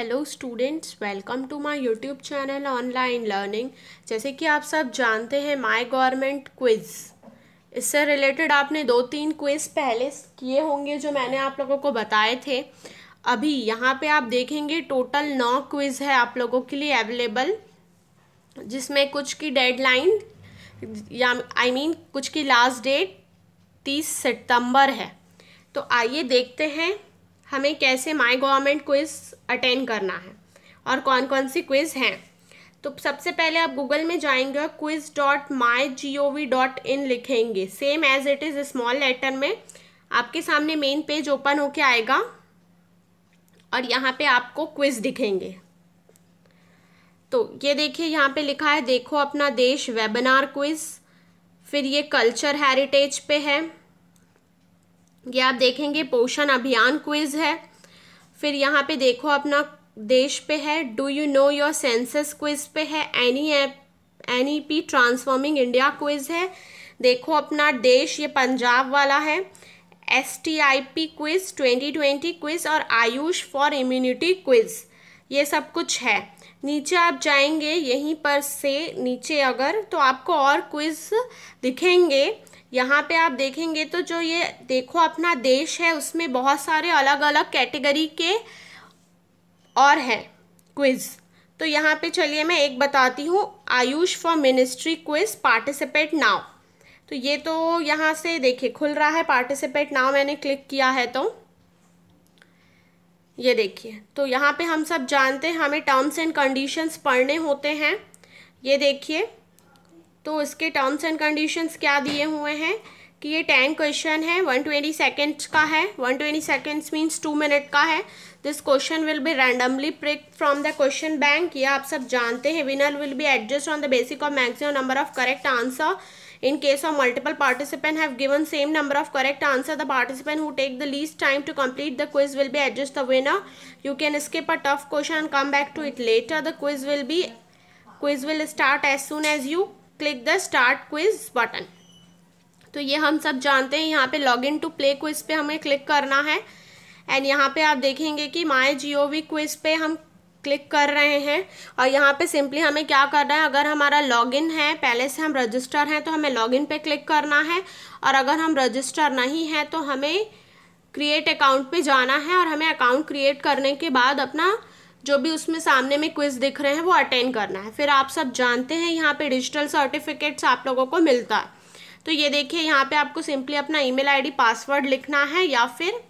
hello students welcome to my YouTube channel online learning जैसे कि आप सब जानते हैं माय गवर्नमेंट क्विज़ इससे रिलेटेड आपने दो तीन क्विज़ पहले किए होंगे जो मैंने आप लोगों को बताए थे अभी यहाँ पे आप देखेंगे टोटल नौ क्विज़ है आप लोगों के लिए अवेलेबल जिसमें कुछ की डेडलाइन या आई I मीन mean, कुछ की लास्ट डेट तीस सितम्बर है तो आइए देखते हैं हमें कैसे माई गवर्नमेंट क्विज़ अटेंड करना है और कौन कौन सी क्विज़ हैं तो सबसे पहले आप गूगल में जाएंगे और quiz dot my G O V dot in लिखेंगे same as it is small letter में आपके सामने मेन पेज ओपन होके आएगा और यहाँ पे आपको क्विज़ दिखेंगे तो ये देखिए यहाँ पे लिखा है देखो अपना देश वेबिनार क्विज़ फिर ये कल्चर हेरिटेज पे है ये आप देखेंगे पोषण अभियान क्विज है फिर यहाँ पे देखो अपना देश पे है do you know your census quiz पे है एनी एप N E P transforming India quiz है देखो अपना देश ये पंजाब वाला है S T I P quiz twenty twenty quiz और आयुष फॉर इम्यूनिटी क्विज ये सब कुछ है नीचे आप जाएंगे यहीं पर से नीचे अगर तो आपको और क्विज दिखेंगे यहाँ पे आप देखेंगे तो जो ये देखो अपना देश है उसमें बहुत सारे अलग अलग कैटेगरी के और हैं क्विज़ तो यहाँ पे चलिए मैं एक बताती हूँ Ayush for ministry quiz participate now तो ये तो यहाँ से देखिए खुल रहा है पार्टिसिपेट नाउ मैंने क्लिक किया है तो ये देखिए तो यहाँ पे हम सब जानते हैं हमें टर्म्स एंड कंडीशंस पढ़ने होते हैं ये देखिए तो इसके टर्म्स एंड कंडीशन क्या दिए हुए हैं कि ये टेन क्वेश्चन है वन ट्वेंटी सेकेंड्स का है one twenty seconds means two minute का है this question will be randomly प्रिक फ्रॉम द क्वेश्चन बैंक ये आप सब जानते हैं winner will be adjust on the basic of maximum number of correct answer in case of multiple participant have given same number of correct answer the participant who take the least time to complete the quiz will be adjust the winner you can skip a tough question come back to it later the quiz will be quiz will start as soon as you click the start quiz button तो ये हम सब जानते हैं यहाँ पे log in to play quiz पे हमें क्लिक करना है एंड यहाँ पे आप देखेंगे कि माई जी वी क्विज पे हम क्लिक कर रहे हैं और यहाँ पे सिंपली हमें क्या करना है अगर हमारा लॉगिन है पहले से हम रजिस्टर हैं तो हमें लॉगिन पे क्लिक करना है और अगर हम रजिस्टर नहीं हैं तो हमें क्रिएट अकाउंट पे जाना है और हमें अकाउंट क्रिएट करने के बाद अपना जो भी उसमें सामने में क्विज दिख रहे हैं वो अटेंड करना है फिर आप सब जानते हैं यहाँ पे डिजिटल सर्टिफिकेट्स आप लोगों को मिलता है तो ये देखिए यहाँ पे आपको सिंपली अपना ईमेल आईडी पासवर्ड लिखना है या फिर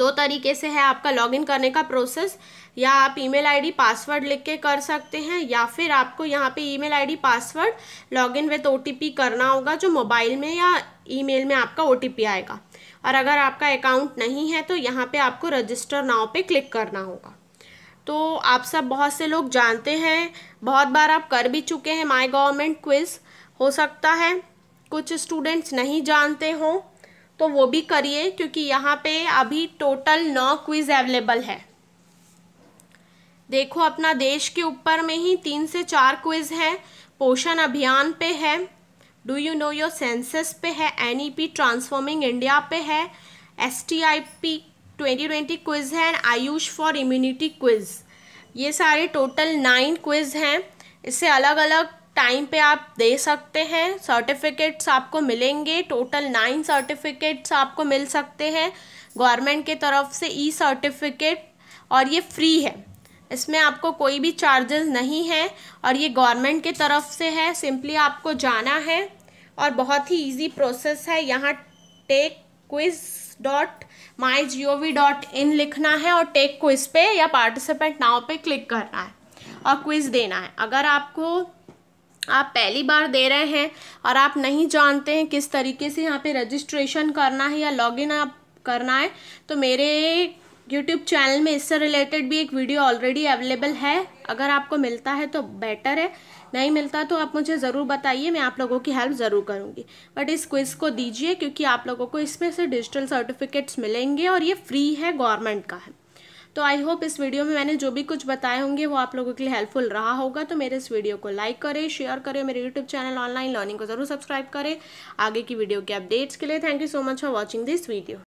दो तरीके से है आपका लॉगिन करने का प्रोसेस या आप ईमेल आईडी पासवर्ड लिख के कर सकते हैं या फिर आपको यहाँ पे email ID password login with OTP करना होगा जो मोबाइल में या ईमेल में आपका ओटीपी आएगा और अगर आपका अकाउंट नहीं है तो यहाँ पे आपको रजिस्टर नाव पे क्लिक करना होगा तो आप सब बहुत से लोग जानते हैं बहुत बार आप कर भी चुके हैं माई गवर्नमेंट क्विज़ हो सकता है कुछ स्टूडेंट्स नहीं जानते हो तो वो भी करिए क्योंकि यहाँ पे अभी टोटल नौ क्विज़ अवेलेबल है देखो अपना देश के ऊपर में ही तीन से चार क्विज़ हैं पोषण अभियान पे है do you know your census पे है N E P transforming India पे है S T I P twenty twenty quiz है and Ayush for immunity quiz ये सारे टोटल नाइन क्विज हैं इससे अलग अलग टाइम पे आप दे सकते हैं सर्टिफिकेट्स आपको मिलेंगे टोटल नाइन सर्टिफिकेट्स आपको मिल सकते हैं गवर्नमेंट के तरफ से ई सर्टिफिकेट और ये फ्री है इसमें आपको कोई भी चार्जेस नहीं है और ये गवर्नमेंट के तरफ से है सिंपली आपको जाना है और बहुत ही इजी प्रोसेस है यहाँ take quiz dot my G O V dot in लिखना है और टेक क्विज पे या पार्टिसिपेंट नाव पे क्लिक करना है और क्विज देना है अगर आपको आप पहली बार दे रहे हैं और आप नहीं जानते हैं किस तरीके से यहाँ पे रजिस्ट्रेशन करना है या लॉगिन आप करना है तो मेरे यूट्यूब चैनल में इससे रिलेटेड भी एक वीडियो ऑलरेडी अवेलेबल है अगर आपको मिलता है तो बेटर है नहीं मिलता तो आप मुझे ज़रूर बताइए मैं आप लोगों की हेल्प ज़रूर करूँगी बट इस क्विज़ को दीजिए क्योंकि आप लोगों को इसमें से डिजिटल सर्टिफिकेट्स मिलेंगे और ये फ्री है गवर्नमेंट का है तो आई होप इस वीडियो में मैंने जो भी कुछ बताए होंगे वो आप लोगों के लिए हेल्पफुल रहा होगा तो मेरे इस वीडियो को लाइक करें शेयर करें मेरे यूट्यूब चैनल ऑनलाइन लर्निंग को ज़रूर सब्सक्राइब करें आगे की वीडियो के अपडेट्स के लिए thank you so much for watching this video